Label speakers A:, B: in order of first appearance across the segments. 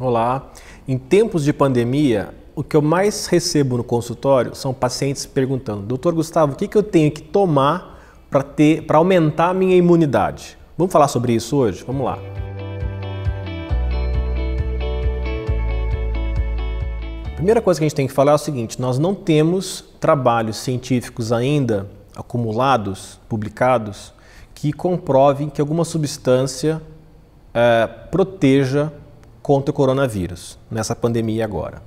A: Olá. Em tempos de pandemia, o que eu mais recebo no consultório são pacientes perguntando: Doutor Gustavo, o que, eu tenho que tomar para ter, para aumentar a minha imunidade? Vamos falar sobre isso hoje? Vamos lá. A primeira coisa que a gente tem que falar é o seguinte: nós não temos trabalhos científicos ainda acumulados, publicados, que comprovem que alguma substância é, proteja contra o coronavírus, nessa pandemia agora.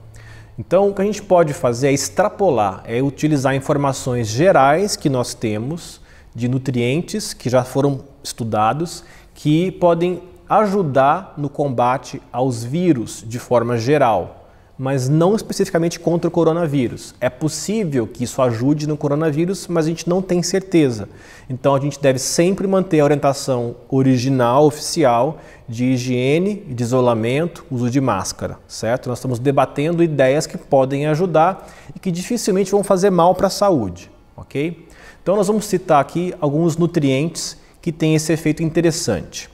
A: Então, o que a gente pode fazer é extrapolar, é utilizar informações gerais que nós temos de nutrientes que já foram estudados, que podem ajudar no combate aos vírus de forma geral mas não especificamente contra o coronavírus. É possível que isso ajude no coronavírus, mas a gente não tem certeza. Então a gente deve sempre manter a orientação original, oficial, de higiene, de isolamento, uso de máscara, certo? Nós estamos debatendo ideias que podem ajudar e que dificilmente vão fazer mal para a saúde, ok? Então nós vamos citar aqui alguns nutrientes que têm esse efeito interessante.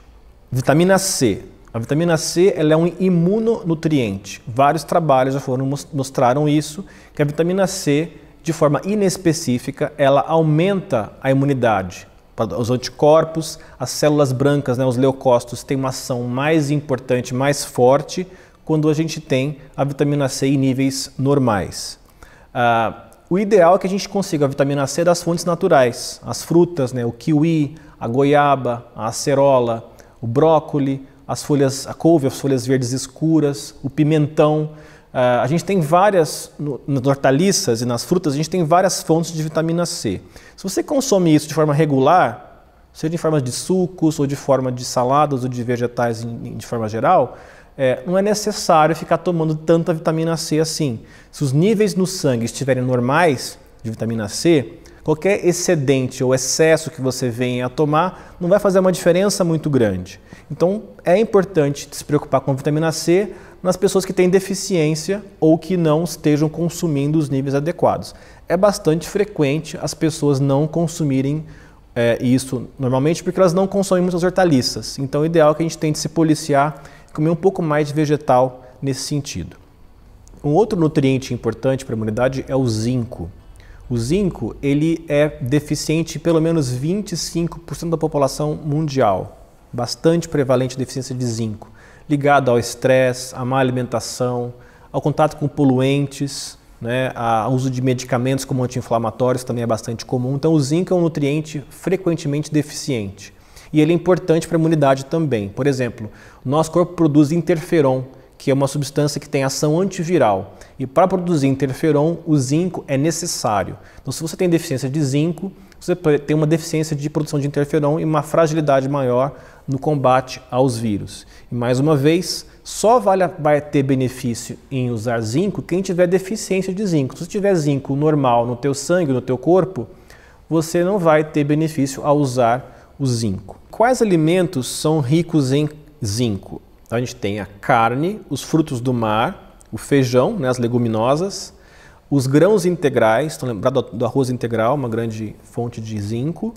A: Vitamina C, a vitamina C ela é um imunonutriente. Vários trabalhos já foram mostraram isso, que a vitamina C, de forma inespecífica, ela aumenta a imunidade. Os anticorpos, as células brancas, né, os leucócitos, têm uma ação mais importante, mais forte, quando a gente tem a vitamina C em níveis normais. Ah, o ideal é que a gente consiga a vitamina C das fontes naturais, as frutas, né, o kiwi, a goiaba, a acerola, o brócoli, as folhas, a couve, as folhas verdes escuras, o pimentão. Uh, a gente tem várias, no, nas hortaliças e nas frutas, a gente tem várias fontes de vitamina C. Se você consome isso de forma regular, seja em forma de sucos ou de forma de saladas ou de vegetais em, de forma geral, é, não é necessário ficar tomando tanta vitamina C assim. Se os níveis no sangue estiverem normais de vitamina C, qualquer excedente ou excesso que você venha a tomar não vai fazer uma diferença muito grande. Então é importante se preocupar com vitamina C nas pessoas que têm deficiência ou que não estejam consumindo os níveis adequados. É bastante frequente as pessoas não consumirem é, isso normalmente porque elas não consomem muitas hortaliças. Então o é ideal é que a gente tente se policiar e comer um pouco mais de vegetal nesse sentido. Um outro nutriente importante para a imunidade é o zinco o zinco ele é deficiente em pelo menos 25% da população mundial. Bastante prevalente a deficiência de zinco, ligado ao estresse, à má alimentação, ao contato com poluentes, né, ao uso de medicamentos como anti-inflamatórios também é bastante comum. Então, o zinco é um nutriente frequentemente deficiente. E ele é importante para a imunidade também. Por exemplo, nosso corpo produz interferon, que é uma substância que tem ação antiviral. E para produzir interferon, o zinco é necessário. Então, se você tem deficiência de zinco, você tem uma deficiência de produção de interferon e uma fragilidade maior no combate aos vírus. E mais uma vez, só vale, vai ter benefício em usar zinco quem tiver deficiência de zinco. Se tiver zinco normal no teu sangue, no teu corpo, você não vai ter benefício ao usar o zinco. Quais alimentos são ricos em zinco? Então a gente tem a carne, os frutos do mar, o feijão, né, as leguminosas, os grãos integrais, estão lembrados do arroz integral, uma grande fonte de zinco,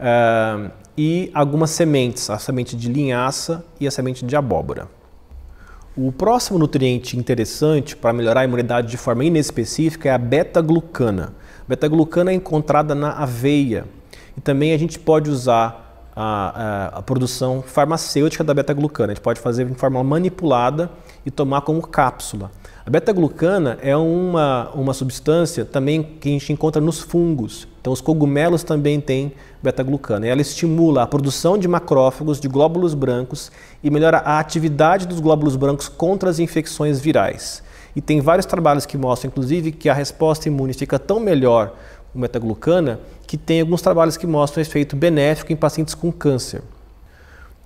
A: uh, e algumas sementes, a semente de linhaça e a semente de abóbora. O próximo nutriente interessante para melhorar a imunidade de forma inespecífica é a beta-glucana. Beta-glucana é encontrada na aveia e também a gente pode usar a, a, a produção farmacêutica da beta-glucana. A gente pode fazer de forma manipulada e tomar como cápsula. A beta-glucana é uma, uma substância também que a gente encontra nos fungos. Então, os cogumelos também têm beta-glucana. Ela estimula a produção de macrófagos, de glóbulos brancos e melhora a atividade dos glóbulos brancos contra as infecções virais. E tem vários trabalhos que mostram, inclusive, que a resposta imune fica tão melhor com beta-glucana que tem alguns trabalhos que mostram efeito benéfico em pacientes com câncer.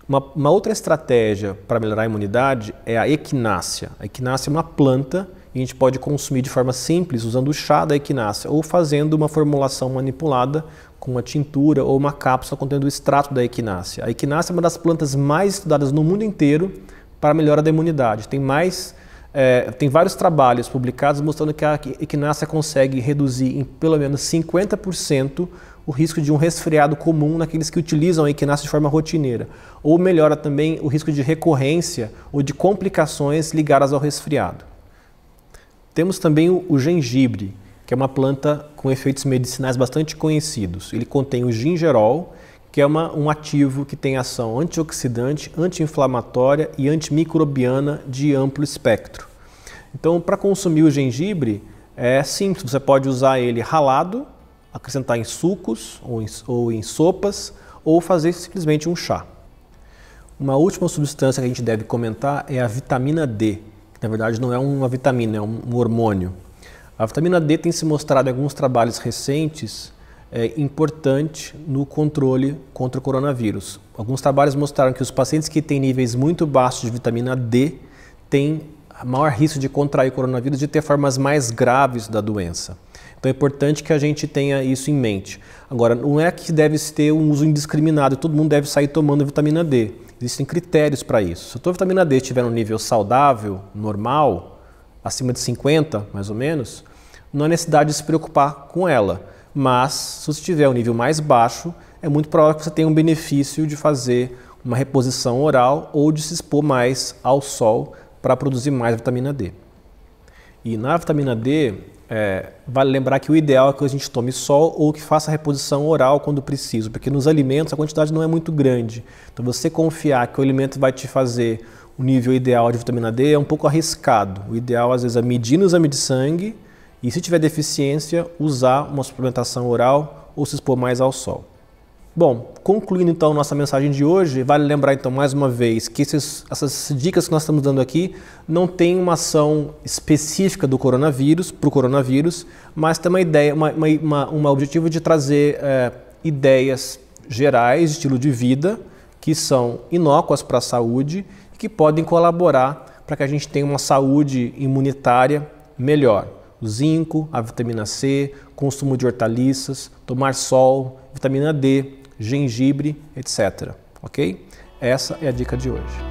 A: Uma, uma outra estratégia para melhorar a imunidade é a equinácea. A equinácea é uma planta e a gente pode consumir de forma simples usando o chá da equinácea ou fazendo uma formulação manipulada com uma tintura ou uma cápsula contendo o extrato da equinácea. A equinácea é uma das plantas mais estudadas no mundo inteiro para a melhora da imunidade. Tem mais é, tem vários trabalhos publicados mostrando que a equinácea consegue reduzir em pelo menos 50% o risco de um resfriado comum naqueles que utilizam a equinácea de forma rotineira, ou melhora também o risco de recorrência ou de complicações ligadas ao resfriado. Temos também o, o gengibre, que é uma planta com efeitos medicinais bastante conhecidos. Ele contém o gingerol, que é uma, um ativo que tem ação antioxidante, anti-inflamatória e antimicrobiana de amplo espectro. Então, para consumir o gengibre, é simples, você pode usar ele ralado, acrescentar em sucos ou em, ou em sopas, ou fazer simplesmente um chá. Uma última substância que a gente deve comentar é a vitamina D, que na verdade não é uma vitamina, é um hormônio. A vitamina D tem se mostrado em alguns trabalhos recentes é, importante no controle contra o coronavírus. Alguns trabalhos mostraram que os pacientes que têm níveis muito baixos de vitamina D têm maior risco de contrair o coronavírus, de ter formas mais graves da doença. Então é importante que a gente tenha isso em mente. Agora, não é que deve ter um uso indiscriminado, todo mundo deve sair tomando vitamina D. Existem critérios para isso. Se a tua vitamina D estiver no nível saudável, normal, acima de 50, mais ou menos, não há necessidade de se preocupar com ela mas se você tiver um nível mais baixo, é muito provável que você tenha um benefício de fazer uma reposição oral ou de se expor mais ao sol para produzir mais vitamina D. E na vitamina D, é, vale lembrar que o ideal é que a gente tome sol ou que faça reposição oral quando preciso, porque nos alimentos a quantidade não é muito grande. Então você confiar que o alimento vai te fazer o nível ideal de vitamina D é um pouco arriscado. O ideal às vezes é medir no exame de sangue e se tiver deficiência, usar uma suplementação oral ou se expor mais ao sol. Bom, concluindo então nossa mensagem de hoje, vale lembrar então mais uma vez que esses, essas dicas que nós estamos dando aqui não tem uma ação específica do coronavírus, para o coronavírus, mas tem uma ideia, uma, uma, uma objetivo de trazer é, ideias gerais, estilo de vida, que são inócuas para a saúde e que podem colaborar para que a gente tenha uma saúde imunitária melhor zinco, a vitamina C, consumo de hortaliças, tomar sol, vitamina D, gengibre, etc. Ok? Essa é a dica de hoje.